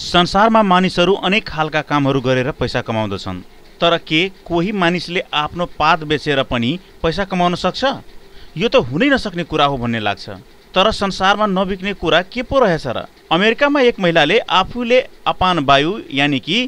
संसारमा मानिसहरू अनेक खालका कामहरू गरेर पैसा कमाउँदछन् तर के कोही मानिसले आफ्नो पात बेचेर पनि पैसा कमाउन सक्छ यो त हुनै नसक्ने कुरा हो भन्ने लाग्छ तर संसारमा नबिक्ने कुरा के पो रहेछ र अमेरिकामा एक महिलाले आफूले अपान वायु यानि कि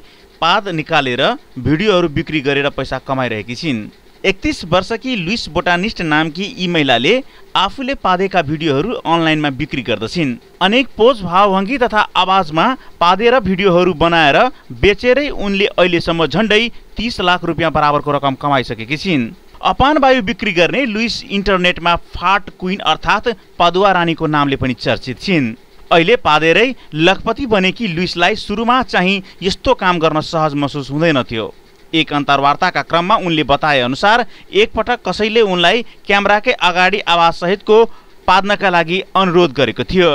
पात निकालेर भिडियोहरू बिक्री गरेर पैसा कमाइरहेकी छिन् एकतिस वर्षकी लुइस बोटानिस्ट नामकी यी महिलाले आफूले पादेका भिडियोहरू अनलाइनमा बिक्री गर्दछिन् अनेक पोज भावभङ्गी तथा आवाजमा पादेर भिडियोहरू बनाएर बेचेरै उनले अहिलेसम्म झन्डै तिस लाख रुपियाँ बराबरको रकम कमाइसकेकी छिन् अपान वायु बिक्री गर्ने लुइस इन्टरनेटमा फाट क्विन अर्थात् पदुवा रानीको नामले पनि चर्चित छिन् अहिले पादेरै लखपति बनेकी लुइसलाई सुरुमा चाहिँ यस्तो काम गर्न सहज महसुस हुँदैनथ्यो एक अन्तर्वार्ताका क्रममा उनले बताए अनुसार एकपटक कसैले उनलाई क्यामराकै अगाडि आवाजसहितको पार्नका लागि अनुरोध गरेको थियो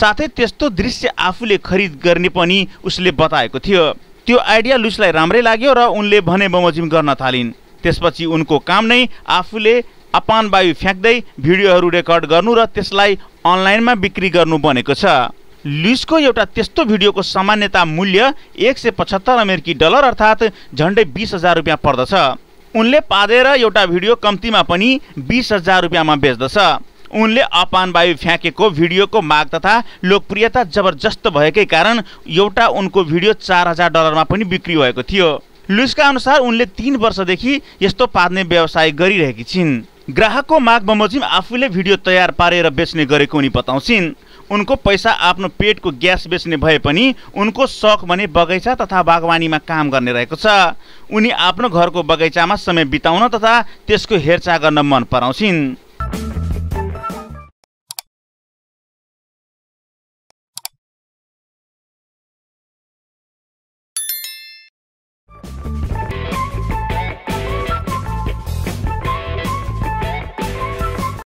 साथै त्यस्तो दृश्य आफूले खरिद गर्ने पनि उसले बताएको थियो त्यो आइडिया लुसलाई राम्रै लाग्यो र उनले भने बमोजिम गर्न थालिन् त्यसपछि उनको काम नै आफूले अपान वायु फ्याँक्दै भिडियोहरू रेकर्ड गर्नु र त्यसलाई अनलाइनमा बिक्री गर्नु बनेको छ लुइसको एउटा त्यस्तो भिडियोको सामान्यता मूल्य एक सय पचहत्तर अमेरिकी डलर अर्थात् झन्डै बिस हजार रुपियाँ पर्दछ उनले पादेर एउटा भिडियो कम्तीमा पनि बिस हजार रुपियाँमा बेच्दछ उनले अपान वायु फ्याँकेको भिडियोको माग तथा लोकप्रियता जबरजस्त भएकै कारण एउटा उनको भिडियो चार हजार डलरमा पनि बिक्री भएको थियो लुइसका अनुसार उनले तिन वर्षदेखि यस्तो पाद्ने व्यवसाय गरिरहेकी छिन् ग्राहकको माग बमोजिम आफूले भिडियो तयार पारेर बेच्ने गरेको उनी बताउँछिन् उनको पैसा आफ्नो पेटको ग्यास बेच्ने भए पनि उनको सख भने बगैँचा तथा बागवानीमा काम गर्ने रहेको छ उनी आफ्नो घरको बगैँचामा समय बिताउन तथा त्यसको हेरचाह गर्न मन पराउँछिन्